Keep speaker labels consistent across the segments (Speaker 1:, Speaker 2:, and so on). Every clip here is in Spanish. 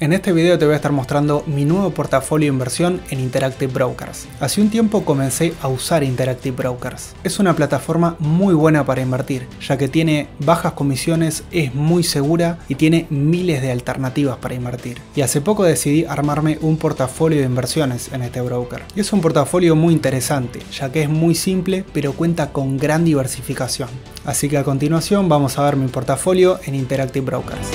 Speaker 1: En este video te voy a estar mostrando mi nuevo portafolio de inversión en Interactive Brokers. Hace un tiempo comencé a usar Interactive Brokers. Es una plataforma muy buena para invertir, ya que tiene bajas comisiones, es muy segura y tiene miles de alternativas para invertir. Y hace poco decidí armarme un portafolio de inversiones en este broker. Y es un portafolio muy interesante, ya que es muy simple, pero cuenta con gran diversificación. Así que a continuación vamos a ver mi portafolio en Interactive Brokers.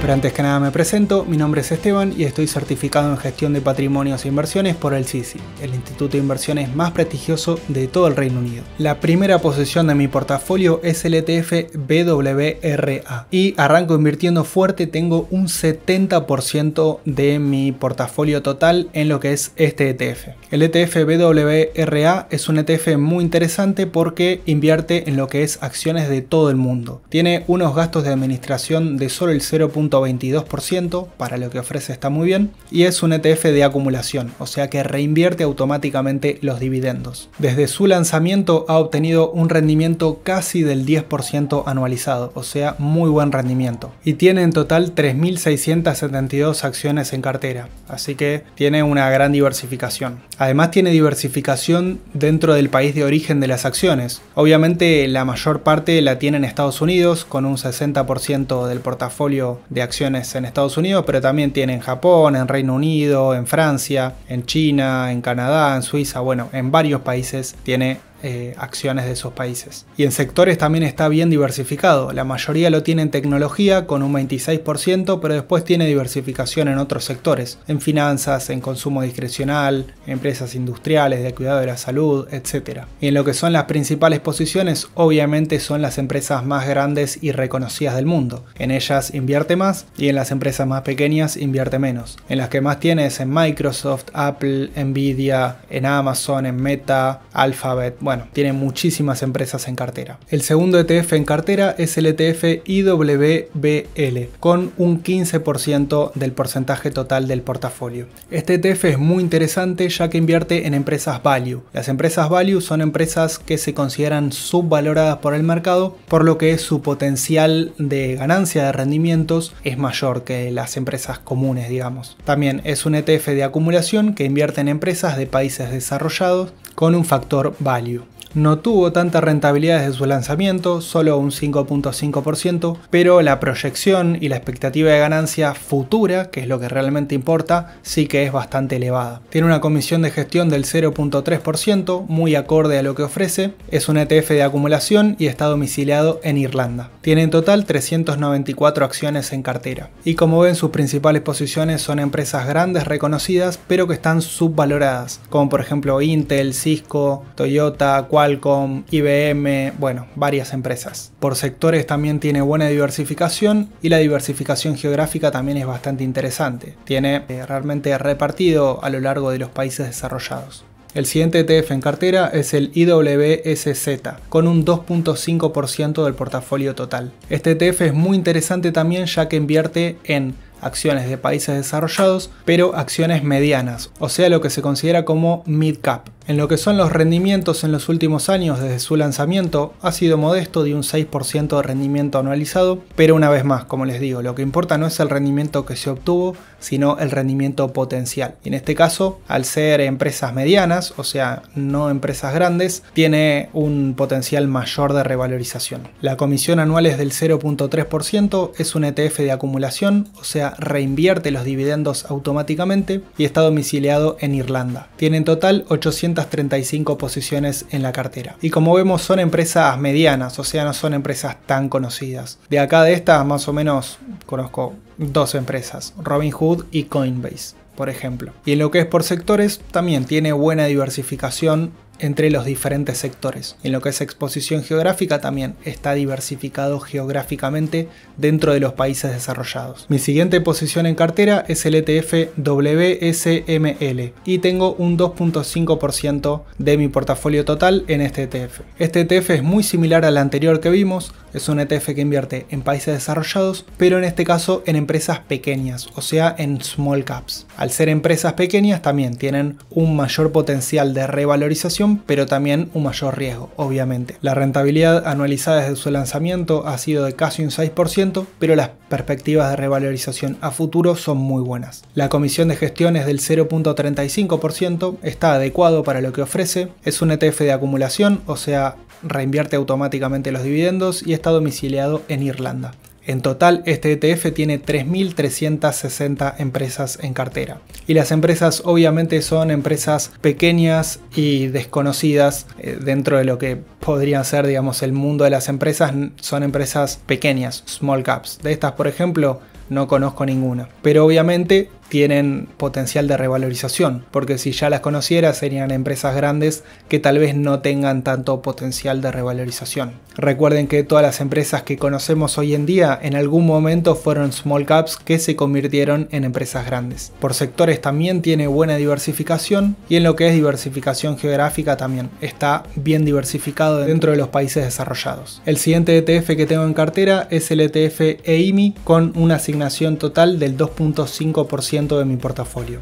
Speaker 1: Pero antes que nada me presento, mi nombre es Esteban y estoy certificado en gestión de patrimonios e inversiones por el CICI, el instituto de inversiones más prestigioso de todo el Reino Unido. La primera posición de mi portafolio es el ETF BWRA y arranco invirtiendo fuerte, tengo un 70% de mi portafolio total en lo que es este ETF. El ETF BWRA es un ETF muy interesante porque invierte en lo que es acciones de todo el mundo. Tiene unos gastos de administración de solo el 0. 22% para lo que ofrece está muy bien, y es un ETF de acumulación, o sea que reinvierte automáticamente los dividendos. Desde su lanzamiento ha obtenido un rendimiento casi del 10% anualizado, o sea, muy buen rendimiento. Y tiene en total 3.672 acciones en cartera, así que tiene una gran diversificación. Además tiene diversificación dentro del país de origen de las acciones. Obviamente la mayor parte la tiene en Estados Unidos, con un 60% del portafolio de acciones en Estados Unidos, pero también tiene en Japón, en Reino Unido, en Francia, en China, en Canadá, en Suiza, bueno, en varios países tiene eh, acciones de esos países. Y en sectores también está bien diversificado. La mayoría lo tiene en tecnología con un 26%, pero después tiene diversificación en otros sectores, en finanzas, en consumo discrecional, empresas industriales, de cuidado de la salud, etcétera Y en lo que son las principales posiciones, obviamente son las empresas más grandes y reconocidas del mundo. En ellas invierte más y en las empresas más pequeñas invierte menos. En las que más tiene es en Microsoft, Apple, Nvidia, en Amazon, en Meta, Alphabet bueno, tiene muchísimas empresas en cartera. El segundo ETF en cartera es el ETF IWBL, con un 15% del porcentaje total del portafolio. Este ETF es muy interesante ya que invierte en empresas value. Las empresas value son empresas que se consideran subvaloradas por el mercado, por lo que su potencial de ganancia de rendimientos es mayor que las empresas comunes, digamos. También es un ETF de acumulación que invierte en empresas de países desarrollados con un factor value no tuvo tanta rentabilidad desde su lanzamiento, solo un 5.5%, pero la proyección y la expectativa de ganancia futura, que es lo que realmente importa, sí que es bastante elevada. Tiene una comisión de gestión del 0.3%, muy acorde a lo que ofrece, es un ETF de acumulación y está domiciliado en Irlanda. Tiene en total 394 acciones en cartera. Y como ven, sus principales posiciones son empresas grandes reconocidas, pero que están subvaloradas, como por ejemplo Intel, Cisco, Toyota, Qualcomm, IBM, bueno, varias empresas. Por sectores también tiene buena diversificación y la diversificación geográfica también es bastante interesante. Tiene eh, realmente repartido a lo largo de los países desarrollados. El siguiente ETF en cartera es el IWSZ, con un 2.5% del portafolio total. Este ETF es muy interesante también ya que invierte en acciones de países desarrollados, pero acciones medianas, o sea lo que se considera como mid-cap. En lo que son los rendimientos en los últimos años desde su lanzamiento, ha sido modesto de un 6% de rendimiento anualizado, pero una vez más, como les digo, lo que importa no es el rendimiento que se obtuvo, sino el rendimiento potencial. Y en este caso, al ser empresas medianas, o sea, no empresas grandes, tiene un potencial mayor de revalorización. La comisión anual es del 0.3%, es un ETF de acumulación, o sea, reinvierte los dividendos automáticamente y está domiciliado en Irlanda. Tiene en total 835 posiciones en la cartera. Y como vemos son empresas medianas, o sea, no son empresas tan conocidas. De acá de estas más o menos conozco dos empresas, Robinhood y Coinbase por ejemplo. Y en lo que es por sectores, también tiene buena diversificación entre los diferentes sectores. En lo que es exposición geográfica también está diversificado geográficamente dentro de los países desarrollados. Mi siguiente posición en cartera es el ETF WSML y tengo un 2.5% de mi portafolio total en este ETF. Este ETF es muy similar al anterior que vimos, es un ETF que invierte en países desarrollados, pero en este caso en empresas pequeñas, o sea en small caps. Al ser empresas pequeñas también tienen un mayor potencial de revalorización pero también un mayor riesgo, obviamente. La rentabilidad anualizada desde su lanzamiento ha sido de casi un 6%, pero las perspectivas de revalorización a futuro son muy buenas. La comisión de gestión es del 0.35%, está adecuado para lo que ofrece, es un ETF de acumulación, o sea, reinvierte automáticamente los dividendos y está domiciliado en Irlanda. En total, este ETF tiene 3.360 empresas en cartera. Y las empresas obviamente son empresas pequeñas y desconocidas eh, dentro de lo que podría ser, digamos, el mundo de las empresas. Son empresas pequeñas, small caps. De estas, por ejemplo, no conozco ninguna. Pero obviamente tienen potencial de revalorización, porque si ya las conociera serían empresas grandes que tal vez no tengan tanto potencial de revalorización. Recuerden que todas las empresas que conocemos hoy en día en algún momento fueron small caps que se convirtieron en empresas grandes. Por sectores también tiene buena diversificación y en lo que es diversificación geográfica también está bien diversificado dentro de los países desarrollados. El siguiente ETF que tengo en cartera es el ETF EIMI con una asignación total del 2.5% de mi portafolio.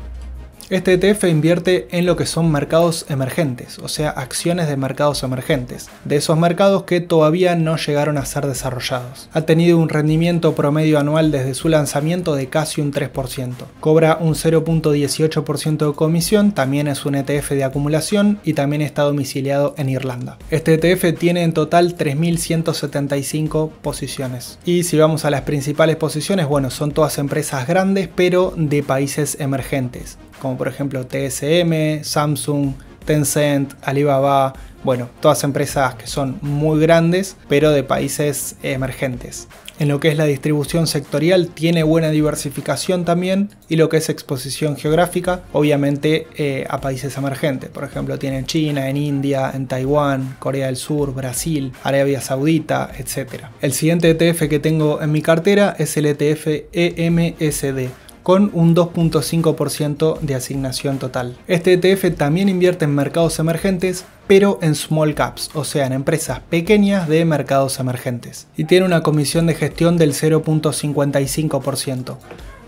Speaker 1: Este ETF invierte en lo que son mercados emergentes, o sea, acciones de mercados emergentes, de esos mercados que todavía no llegaron a ser desarrollados. Ha tenido un rendimiento promedio anual desde su lanzamiento de casi un 3%. Cobra un 0.18% de comisión, también es un ETF de acumulación y también está domiciliado en Irlanda. Este ETF tiene en total 3.175 posiciones. Y si vamos a las principales posiciones, bueno, son todas empresas grandes pero de países emergentes como por ejemplo TSM, Samsung, Tencent, Alibaba, bueno, todas empresas que son muy grandes, pero de países emergentes. En lo que es la distribución sectorial tiene buena diversificación también y lo que es exposición geográfica, obviamente eh, a países emergentes. Por ejemplo, tiene China, en India, en Taiwán, Corea del Sur, Brasil, Arabia Saudita, etc. El siguiente ETF que tengo en mi cartera es el ETF EMSD con un 2.5% de asignación total. Este ETF también invierte en mercados emergentes, pero en small caps, o sea, en empresas pequeñas de mercados emergentes. Y tiene una comisión de gestión del 0.55%.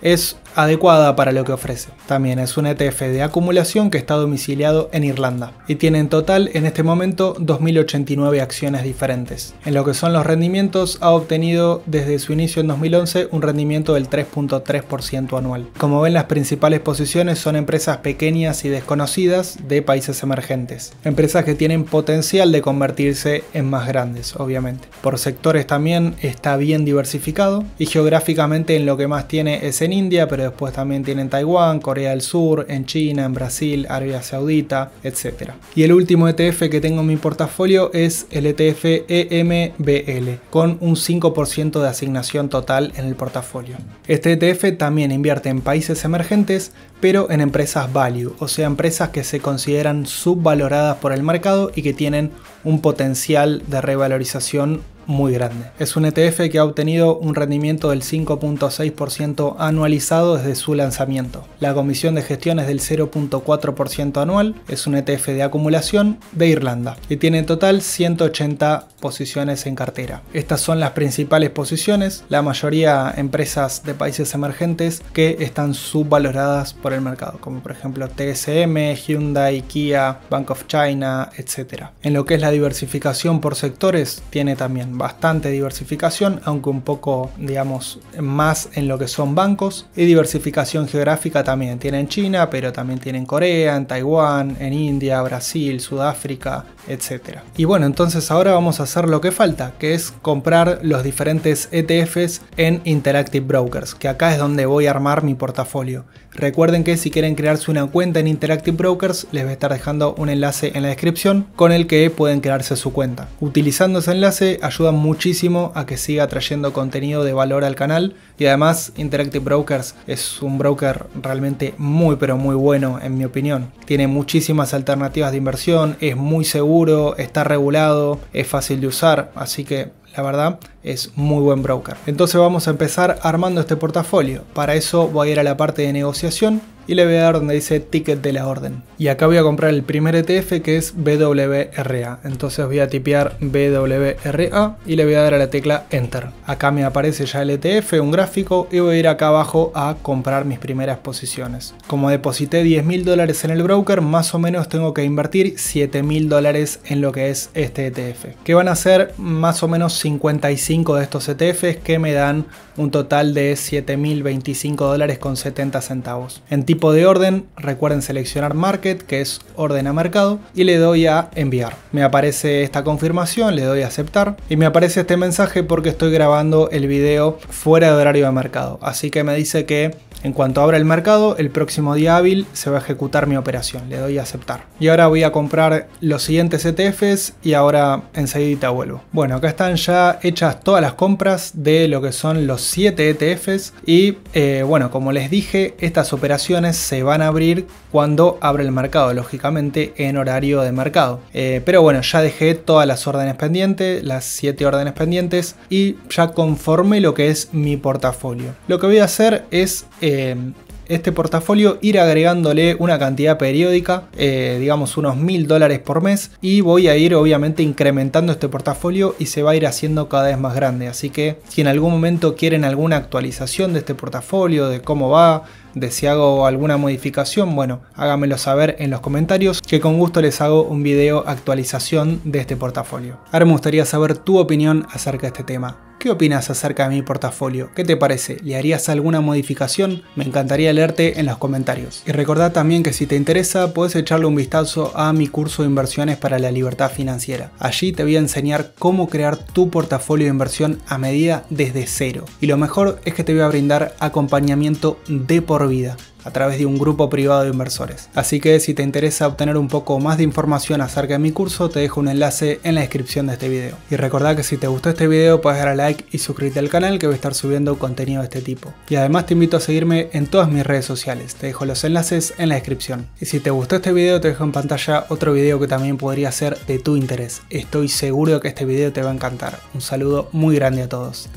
Speaker 1: Es adecuada para lo que ofrece. También es un ETF de acumulación que está domiciliado en Irlanda y tiene en total en este momento 2.089 acciones diferentes. En lo que son los rendimientos, ha obtenido desde su inicio en 2011 un rendimiento del 3.3% anual. Como ven, las principales posiciones son empresas pequeñas y desconocidas de países emergentes. Empresas que tienen potencial de convertirse en más grandes, obviamente. Por sectores también está bien diversificado y geográficamente en lo que más tiene es en India, pero después también tienen Taiwán, Corea del Sur, en China, en Brasil, Arabia Saudita, etc. Y el último ETF que tengo en mi portafolio es el ETF EMBL, con un 5% de asignación total en el portafolio. Este ETF también invierte en países emergentes, pero en empresas value, o sea, empresas que se consideran subvaloradas por el mercado y que tienen un potencial de revalorización muy grande. Es un ETF que ha obtenido un rendimiento del 5.6% anualizado desde su lanzamiento. La comisión de gestión es del 0.4% anual, es un ETF de acumulación de Irlanda y tiene en total 180 posiciones en cartera. Estas son las principales posiciones, la mayoría empresas de países emergentes que están subvaloradas por el mercado, como por ejemplo TSM, Hyundai, Kia, Bank of China, etc. En lo que es la diversificación por sectores, tiene también bastante diversificación, aunque un poco, digamos, más en lo que son bancos. Y diversificación geográfica también. Tienen China, pero también tienen Corea, en Taiwán, en India, Brasil, Sudáfrica, etcétera. Y bueno, entonces ahora vamos a hacer lo que falta, que es comprar los diferentes ETFs en Interactive Brokers, que acá es donde voy a armar mi portafolio. Recuerden que si quieren crearse una cuenta en Interactive Brokers, les voy a estar dejando un enlace en la descripción con el que pueden crearse su cuenta. Utilizando ese enlace ayuda muchísimo a que siga trayendo contenido de valor al canal y además Interactive Brokers es un broker realmente muy pero muy bueno en mi opinión. Tiene muchísimas alternativas de inversión, es muy seguro, está regulado, es fácil de usar, así que la verdad es muy buen broker. Entonces vamos a empezar armando este portafolio. Para eso voy a ir a la parte de negociación y le voy a dar donde dice ticket de la orden. Y acá voy a comprar el primer ETF que es BWRA. Entonces voy a tipear BWRA y le voy a dar a la tecla Enter. Acá me aparece ya el ETF, un gráfico y voy a ir acá abajo a comprar mis primeras posiciones. Como deposité 10 mil dólares en el broker, más o menos tengo que invertir 7.000 mil dólares en lo que es este ETF. Que van a ser más o menos 55 de estos ETFs que me dan un total de 7.025 dólares con 70 centavos. En tipo de orden, recuerden seleccionar Market, que es orden a mercado, y le doy a enviar. Me aparece esta confirmación, le doy a aceptar y me aparece este mensaje porque estoy grabando el video fuera de horario de mercado. Así que me dice que en cuanto abra el mercado, el próximo día hábil se va a ejecutar mi operación. Le doy a aceptar. Y ahora voy a comprar los siguientes ETFs y ahora enseguida vuelvo. Bueno, acá están ya hechas todas las compras de lo que son los 7 ETFs. Y eh, bueno, como les dije, estas operaciones se van a abrir cuando abra el mercado, lógicamente en horario de mercado. Eh, pero bueno, ya dejé todas las órdenes pendientes, las 7 órdenes pendientes y ya conformé lo que es mi portafolio. Lo que voy a hacer es... Em, este portafolio ir agregándole una cantidad periódica, eh, digamos unos mil dólares por mes, y voy a ir obviamente incrementando este portafolio y se va a ir haciendo cada vez más grande. Así que si en algún momento quieren alguna actualización de este portafolio, de cómo va, de si hago alguna modificación, bueno, hágamelo saber en los comentarios, que con gusto les hago un video actualización de este portafolio. Ahora me gustaría saber tu opinión acerca de este tema. ¿Qué opinas acerca de mi portafolio? ¿Qué te parece? ¿Le harías alguna modificación? Me encantaría leerte en los comentarios. Y recordad también que si te interesa, puedes echarle un vistazo a mi curso de inversiones para la libertad financiera. Allí te voy a enseñar cómo crear tu portafolio de inversión a medida desde cero. Y lo mejor es que te voy a brindar acompañamiento de por vida a través de un grupo privado de inversores. Así que si te interesa obtener un poco más de información acerca de mi curso, te dejo un enlace en la descripción de este video. Y recordad que si te gustó este video, puedes dar a like y suscribirte al canal que voy a estar subiendo contenido de este tipo. Y además te invito a seguirme en todas mis redes sociales, te dejo los enlaces en la descripción. Y si te gustó este video, te dejo en pantalla otro video que también podría ser de tu interés. Estoy seguro que este video te va a encantar. Un saludo muy grande a todos.